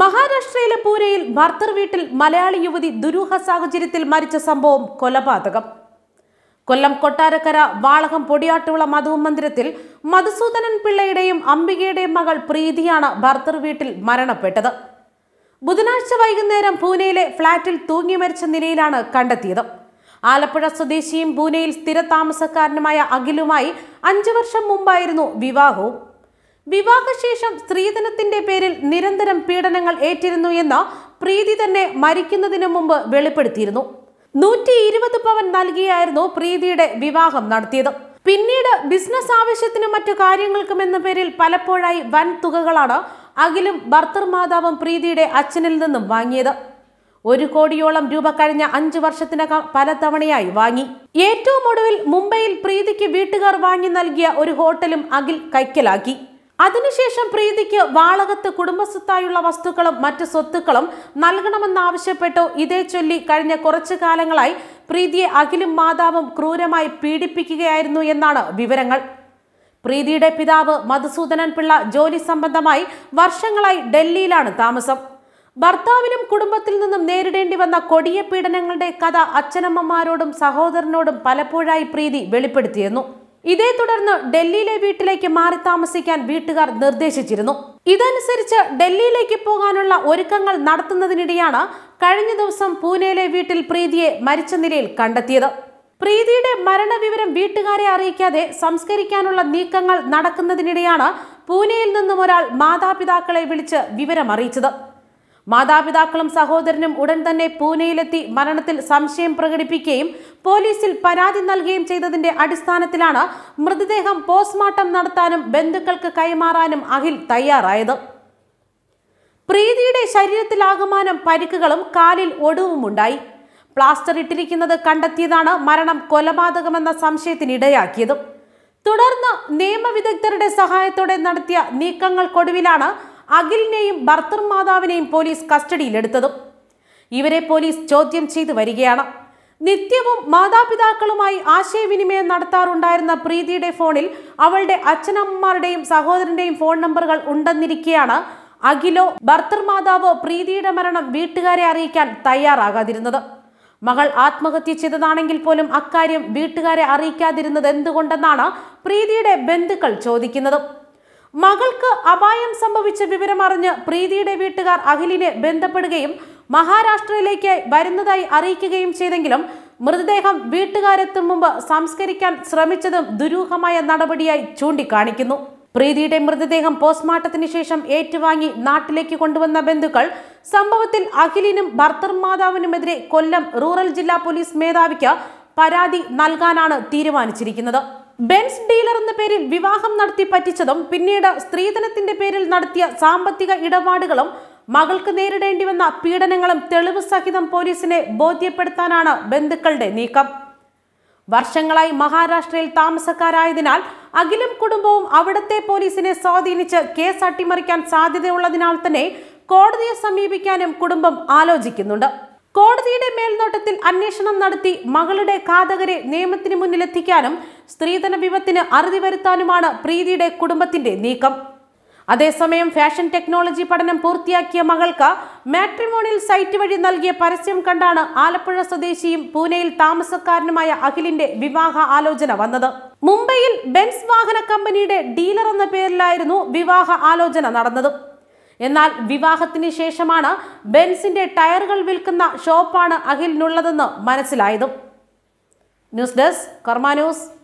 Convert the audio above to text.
മഹാരാഷ്ട്രയിലെ പൂനെയിൽ ഭർത്തർ വീട്ടിൽ മലയാളി യുവതി ദുരൂഹ സാഹചര്യത്തിൽ മരിച്ച സംഭവം കൊലപാതകം കൊല്ലം കൊട്ടാരക്കര വാളകം പൊടിയാട്ടുള്ള മധു മന്ദിരത്തിൽ മധുസൂദനൻ പിള്ളയുടെയും അംബികയുടെയും മകൾ പ്രീതിയാണ് ഭർത്തർ വീട്ടിൽ മരണപ്പെട്ടത് ബുധനാഴ്ച വൈകുന്നേരം പൂനെയിലെ ഫ്ളാറ്റിൽ തൂങ്ങി മരിച്ച നിലയിലാണ് കണ്ടെത്തിയത് ആലപ്പുഴ സ്വദേശിയും പൂനെയിൽ സ്ഥിര താമസക്കാരനുമായ അഖിലുമായി അഞ്ചു വർഷം മുമ്പായിരുന്നു വിവാഹവും വിവാഹശേഷം സ്ത്രീധനത്തിന്റെ പേരിൽ നിരന്തരം പീഡനങ്ങൾ ഏറ്റിരുന്നു എന്ന പ്രീതി തന്നെ മരിക്കുന്നതിനു മുമ്പ് വെളിപ്പെടുത്തിയിരുന്നു നൂറ്റി ഇരുപത് പവൻ നൽകിയായിരുന്നു പ്രീതിയുടെ വിവാഹം നടത്തിയത് പിന്നീട് ബിസിനസ് ആവശ്യത്തിനും മറ്റു കാര്യങ്ങൾക്കും എന്ന പേരിൽ പലപ്പോഴായി വൻ തുകകളാണ് അഖിലും മാതാവും പ്രീതിയുടെ അച്ഛനിൽ നിന്നും വാങ്ങിയത് ഒരു കോടിയോളം രൂപ കഴിഞ്ഞ അഞ്ചു വർഷത്തിനകം പലതവണയായി വാങ്ങി ഏറ്റവും ഒടുവിൽ മുംബൈയിൽ പ്രീതിക്ക് വീട്ടുകാർ വാങ്ങി നൽകിയ ഒരു ഹോട്ടലും അഖിൽ കൈക്കലാക്കി അതിനുശേഷം പ്രീതിക്ക് വാളകത്ത് കുടുംബസ്വത്തായുള്ള വസ്തുക്കളും മറ്റ് സ്വത്തുക്കളും നൽകണമെന്നാവശ്യപ്പെട്ടു ഇതേ ചൊല്ലി കഴിഞ്ഞ കുറച്ചു കാലങ്ങളായി പ്രീതിയെ അഖിലും മാതാവും ക്രൂരമായി പീഡിപ്പിക്കുകയായിരുന്നു എന്നാണ് വിവരങ്ങൾ പ്രീതിയുടെ പിതാവ് മധുസൂദനൻ പിള്ള ജോലി സംബന്ധമായി വർഷങ്ങളായി ഡൽഹിയിലാണ് താമസം ഭർത്താവിനും കുടുംബത്തിൽ നിന്നും നേരിടേണ്ടി വന്ന കൊടിയ പീഡനങ്ങളുടെ കഥ അച്ഛനമ്മമാരോടും സഹോദരനോടും പലപ്പോഴായി പ്രീതി വെളിപ്പെടുത്തിയിരുന്നു ഇതേ തുടർന്ന് ഡൽഹിയിലെ വീട്ടിലേക്ക് മാറി താമസിക്കാൻ വീട്ടുകാർ നിർദ്ദേശിച്ചിരുന്നു ഇതനുസരിച്ച് ഡൽഹിയിലേക്ക് പോകാനുള്ള ഒരുക്കങ്ങൾ നടത്തുന്നതിനിടെയാണ് കഴിഞ്ഞ ദിവസം പൂനെയിലെ വീട്ടിൽ പ്രീതിയെ മരിച്ച നിലയിൽ കണ്ടെത്തിയത് പ്രീതിയുടെ മരണവിവരം വീട്ടുകാരെ അറിയിക്കാതെ സംസ്കരിക്കാനുള്ള നീക്കങ്ങൾ നടക്കുന്നതിനിടെയാണ് പൂനെയിൽ നിന്നും ഒരാൾ മാതാപിതാക്കളെ വിളിച്ച് വിവരം അറിയിച്ചത് മാതാപിതാക്കളും സഹോദരനും ഉടൻ തന്നെ പൂനെയിലെത്തി മരണത്തിൽ സംശയം പ്രകടിപ്പിക്കുകയും പോലീസിൽ പരാതി നൽകുകയും ചെയ്തതിന്റെ അടിസ്ഥാനത്തിലാണ് മൃതദേഹം പോസ്റ്റ്മോർട്ടം നടത്താനും ബന്ധുക്കൾക്ക് കൈമാറാനും അഖിൽ തയ്യാറായത് പ്രീതിയുടെ ശരീരത്തിലാകമാനം പരിക്കുകളും കാലിൽ ഒടുവുമുണ്ടായി പ്ലാസ്റ്റർ ഇട്ടിരിക്കുന്നത് കണ്ടെത്തിയതാണ് മരണം കൊലപാതകമെന്ന സംശയത്തിനിടയാക്കിയത് തുടർന്ന് നിയമവിദഗ്ധരുടെ സഹായത്തോടെ നടത്തിയ നീക്കങ്ങൾക്കൊടുവിലാണ് അഖിലിനെയും ഭർത്തർ മാതാവിനെയും പോലീസ് കസ്റ്റഡിയിലെടുത്തതും ഇവരെ പോലീസ് ചോദ്യം ചെയ്തു വരികയാണ് നിത്യവും മാതാപിതാക്കളുമായി ആശയവിനിമയം നടത്താറുണ്ടായിരുന്ന പ്രീതിയുടെ ഫോണിൽ അവളുടെ അച്ഛനമ്മമാരുടെയും സഹോദരന്റെയും ഫോൺ നമ്പറുകൾ ഉണ്ടെന്നിരിക്കെയാണ് അഖിലോ ഭർത്തർ മാതാവോ പ്രീതിയുടെ മരണം വീട്ടുകാരെ അറിയിക്കാൻ തയ്യാറാകാതിരുന്നത് മകൾ ആത്മഹത്യ ചെയ്തതാണെങ്കിൽ പോലും അക്കാര്യം വീട്ടുകാരെ അറിയിക്കാതിരുന്നത് എന്തുകൊണ്ടെന്നാണ് പ്രീതിയുടെ ബന്ധുക്കൾ ചോദിക്കുന്നതും മകൾക്ക് അപായം സംഭവിച്ച വിവരം അറിഞ്ഞ് പ്രീതിയുടെ വീട്ടുകാർ അഖിലിനെ ബന്ധപ്പെടുകയും മഹാരാഷ്ട്രയിലേക്ക് വരുന്നതായി അറിയിക്കുകയും ചെയ്തെങ്കിലും മൃതദേഹം വീട്ടുകാരെത്തും മുമ്പ് സംസ്കരിക്കാൻ ശ്രമിച്ചതും ദുരൂഹമായ നടപടിയായി ചൂണ്ടിക്കാണിക്കുന്നു പ്രീതിയുടെ മൃതദേഹം പോസ്റ്റ്മോർട്ടത്തിന് ശേഷം ഏറ്റുവാങ്ങി നാട്ടിലേക്ക് കൊണ്ടുവന്ന ബന്ധുക്കൾ സംഭവത്തിൽ അഖിലിനും മാതാവിനുമെതിരെ കൊല്ലം റൂറൽ ജില്ലാ പോലീസ് മേധാവിക്ക് പരാതി നൽകാനാണ് തീരുമാനിച്ചിരിക്കുന്നത് ബെൻസ് ഡീലർ എന്ന പേരിൽ വിവാഹം നടത്തി പറ്റിച്ചതും പിന്നീട് സ്ത്രീധനത്തിന്റെ പേരിൽ നടത്തിയ സാമ്പത്തിക ഇടപാടുകളും മകൾക്ക് നേരിടേണ്ടി വന്ന പീഡനങ്ങളും തെളിവ് സഹിതം പോലീസിനെ ബോധ്യപ്പെടുത്താനാണ് ബന്ധുക്കളുടെ നീക്കം വർഷങ്ങളായി മഹാരാഷ്ട്രയിൽ താമസക്കാരായതിനാൽ അഖിലും കുടുംബവും അവിടുത്തെ പോലീസിനെ സ്വാധീനിച്ച് കേസ് അട്ടിമറിക്കാൻ സാധ്യതയുള്ളതിനാൽ തന്നെ കോടതിയെ സമീപിക്കാനും കുടുംബം ആലോചിക്കുന്നുണ്ട് കോടതിയുടെ മേൽനോട്ടത്തിൽ അന്വേഷണം നടത്തി മകളുടെ ഘാതകരെ നിയമത്തിന് മുന്നിലെത്തിക്കാനും സ്ത്രീധന വിപത്തിന് അറുതി വരുത്താനുമാണ് പ്രീതിയുടെ കുടുംബത്തിന്റെ നീക്കം അതേസമയം ഫാഷൻ ടെക്നോളജി പഠനം പൂർത്തിയാക്കിയ മകൾക്ക് മാട്രിമോണിയൽ സൈറ്റ് വഴി നൽകിയ പരസ്യം കണ്ടാണ് ആലപ്പുഴ സ്വദേശിയും പൂനെയിൽ താമസക്കാരനുമായ അഖിലിന്റെ വിവാഹ ആലോചന വന്നത് മുംബൈയിൽ ബെൻസ് വാഹന കമ്പനിയുടെ ഡീലർ എന്ന പേരിലായിരുന്നു വിവാഹ ആലോചന നടന്നത് എന്നാൽ വിവാഹത്തിന് ശേഷമാണ് ബെൻസിന്റെ ടയറുകൾ വിൽക്കുന്ന ഷോപ്പാണ് അഖിലിനുള്ളതെന്ന് മനസ്സിലായതും ന്യൂസ് ഡെസ്ക് കർമാ ന്യൂസ്